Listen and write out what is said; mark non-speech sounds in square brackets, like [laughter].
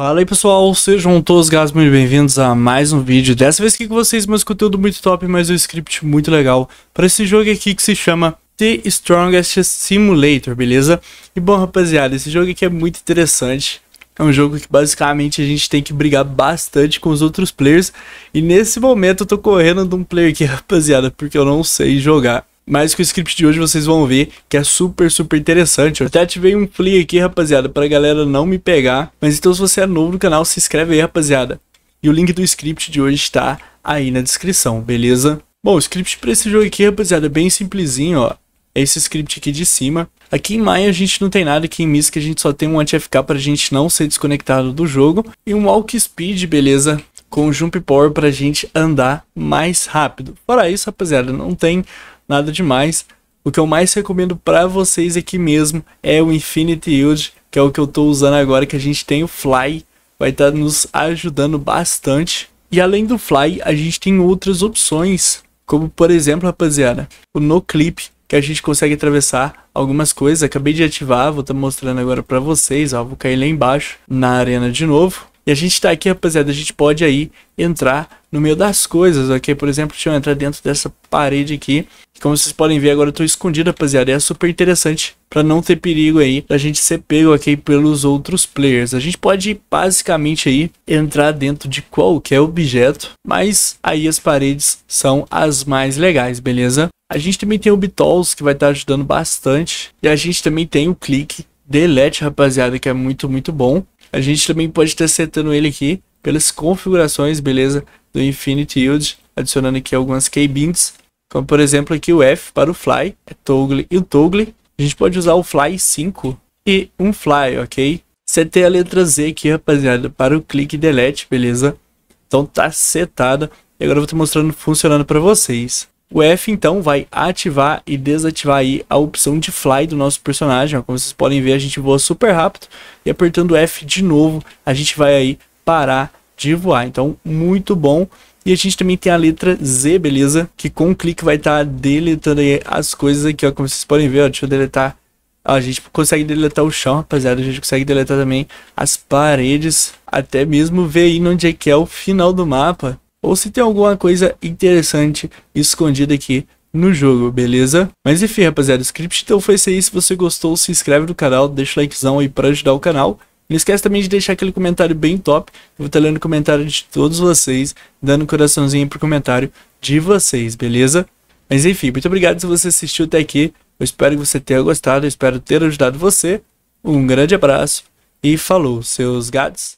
Fala aí pessoal, sejam todos gatos muito bem-vindos a mais um vídeo. Dessa vez aqui com vocês, mais conteúdo muito top, mais um script muito legal para esse jogo aqui que se chama The Strongest Simulator, beleza? E bom rapaziada, esse jogo aqui é muito interessante. É um jogo que basicamente a gente tem que brigar bastante com os outros players. E nesse momento eu tô correndo de um player aqui, [laughs] rapaziada, porque eu não sei jogar mas com o script de hoje vocês vão ver que é super, super interessante. Eu até ativei um play aqui, rapaziada, pra galera não me pegar. Mas então se você é novo no canal, se inscreve aí, rapaziada. E o link do script de hoje está aí na descrição, beleza? Bom, o script para esse jogo aqui, rapaziada, é bem simplesinho, ó. É esse script aqui de cima. Aqui em Maya a gente não tem nada, aqui em Misk a gente só tem um anti-FK pra gente não ser desconectado do jogo. E um walk speed, beleza? Com jump power pra gente andar mais rápido. Fora isso, rapaziada, não tem nada demais. O que eu mais recomendo para vocês aqui mesmo é o Infinity Yield, que é o que eu estou usando agora, que a gente tem o Fly, vai estar tá nos ajudando bastante. E além do Fly, a gente tem outras opções, como por exemplo, rapaziada, o No Clip, que a gente consegue atravessar algumas coisas. Acabei de ativar, vou estar tá mostrando agora para vocês, ó, vou cair lá embaixo na arena de novo. E a gente tá aqui, rapaziada, a gente pode aí entrar no meio das coisas, ok? Por exemplo, deixa eu entrar dentro dessa parede aqui. Como vocês podem ver, agora eu tô escondido, rapaziada. É super interessante para não ter perigo aí da gente ser pego, ok? Pelos outros players. A gente pode basicamente aí entrar dentro de qualquer objeto, mas aí as paredes são as mais legais, beleza? A gente também tem o Bitols, que vai estar tá ajudando bastante. E a gente também tem o Click Delete, rapaziada, que é muito, muito bom. A gente também pode estar setando ele aqui pelas configurações, beleza? Do Infinity Yield, adicionando aqui algumas keybinds, como por exemplo aqui o F para o fly, é toggle e o toggle. A gente pode usar o fly 5 e um fly, ok? Setei a letra Z aqui, rapaziada, para o clique delete, beleza? Então tá setada. E agora eu vou estar mostrando funcionando para vocês. O F então vai ativar e desativar aí a opção de fly do nosso personagem. Como vocês podem ver, a gente voa super rápido e apertando o F de novo, a gente vai aí parar de voar. Então, muito bom. E a gente também tem a letra Z, beleza? Que com um clique vai estar tá deletando aí as coisas aqui, ó. Como vocês podem ver, ó. Deixa eu deletar. Ó, a gente consegue deletar o chão, rapaziada. A gente consegue deletar também as paredes. Até mesmo ver aí onde é que é o final do mapa ou se tem alguma coisa interessante escondida aqui no jogo, beleza? Mas enfim, rapaziada, o script então foi isso aí. Se você gostou, se inscreve no canal, deixa o likezão aí pra ajudar o canal. Não esquece também de deixar aquele comentário bem top. Eu vou estar lendo o comentário de todos vocês, dando um coraçãozinho pro comentário de vocês, beleza? Mas enfim, muito obrigado se você assistiu até aqui. Eu espero que você tenha gostado, eu espero ter ajudado você. Um grande abraço e falou, seus gatos.